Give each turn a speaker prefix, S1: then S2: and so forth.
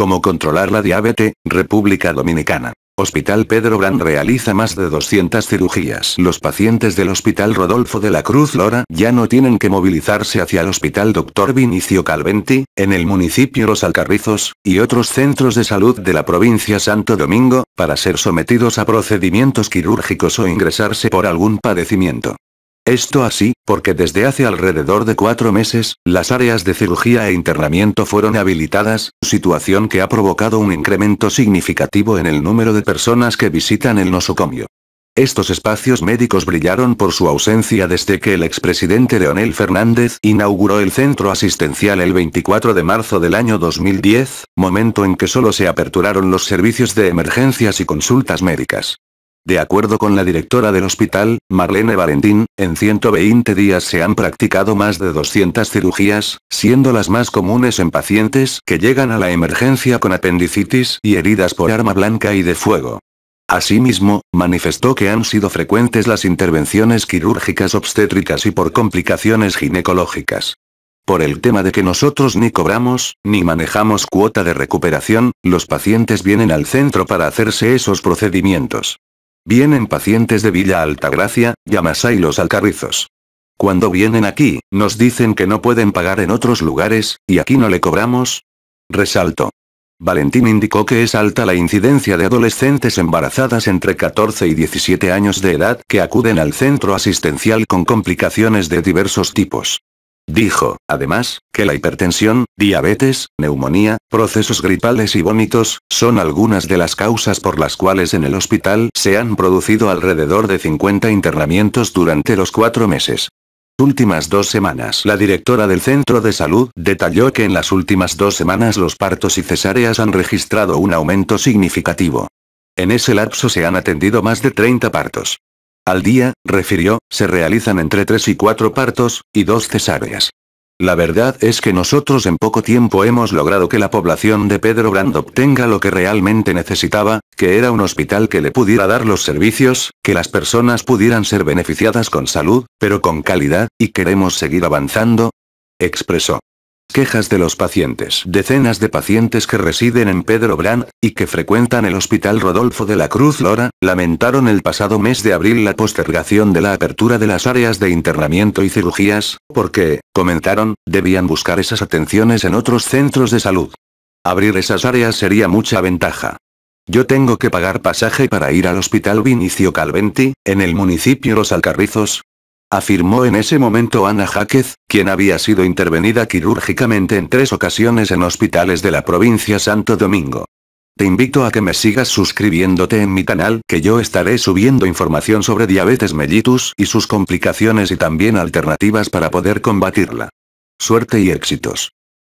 S1: como controlar la diabetes, República Dominicana. Hospital Pedro Brand realiza más de 200 cirugías. Los pacientes del Hospital Rodolfo de la Cruz Lora ya no tienen que movilizarse hacia el Hospital Dr. Vinicio Calventi, en el municipio Los Alcarrizos, y otros centros de salud de la provincia Santo Domingo, para ser sometidos a procedimientos quirúrgicos o ingresarse por algún padecimiento. Esto así, porque desde hace alrededor de cuatro meses, las áreas de cirugía e internamiento fueron habilitadas, situación que ha provocado un incremento significativo en el número de personas que visitan el nosocomio. Estos espacios médicos brillaron por su ausencia desde que el expresidente Leonel Fernández inauguró el centro asistencial el 24 de marzo del año 2010, momento en que solo se aperturaron los servicios de emergencias y consultas médicas. De acuerdo con la directora del hospital, Marlene Valentín, en 120 días se han practicado más de 200 cirugías, siendo las más comunes en pacientes que llegan a la emergencia con apendicitis y heridas por arma blanca y de fuego. Asimismo, manifestó que han sido frecuentes las intervenciones quirúrgicas obstétricas y por complicaciones ginecológicas. Por el tema de que nosotros ni cobramos, ni manejamos cuota de recuperación, los pacientes vienen al centro para hacerse esos procedimientos. Vienen pacientes de Villa Altagracia, Yamasai y los Alcarrizos. Cuando vienen aquí, nos dicen que no pueden pagar en otros lugares, y aquí no le cobramos. Resalto. Valentín indicó que es alta la incidencia de adolescentes embarazadas entre 14 y 17 años de edad que acuden al centro asistencial con complicaciones de diversos tipos. Dijo, además, que la hipertensión, diabetes, neumonía, procesos gripales y vómitos, son algunas de las causas por las cuales en el hospital se han producido alrededor de 50 internamientos durante los cuatro meses. Últimas dos semanas. La directora del centro de salud detalló que en las últimas dos semanas los partos y cesáreas han registrado un aumento significativo. En ese lapso se han atendido más de 30 partos. Al día, refirió, se realizan entre tres y cuatro partos, y dos cesáreas. La verdad es que nosotros en poco tiempo hemos logrado que la población de Pedro Brand obtenga lo que realmente necesitaba, que era un hospital que le pudiera dar los servicios, que las personas pudieran ser beneficiadas con salud, pero con calidad, y queremos seguir avanzando. Expresó. Quejas de los pacientes. Decenas de pacientes que residen en Pedro Brán y que frecuentan el Hospital Rodolfo de la Cruz Lora, lamentaron el pasado mes de abril la postergación de la apertura de las áreas de internamiento y cirugías, porque, comentaron, debían buscar esas atenciones en otros centros de salud. Abrir esas áreas sería mucha ventaja. Yo tengo que pagar pasaje para ir al hospital Vinicio Calventi, en el municipio Los Alcarrizos, afirmó en ese momento Ana Jaquez, quien había sido intervenida quirúrgicamente en tres ocasiones en hospitales de la provincia Santo Domingo. Te invito a que me sigas suscribiéndote en mi canal, que yo estaré subiendo información sobre diabetes mellitus y sus complicaciones y también alternativas para poder combatirla. Suerte y éxitos.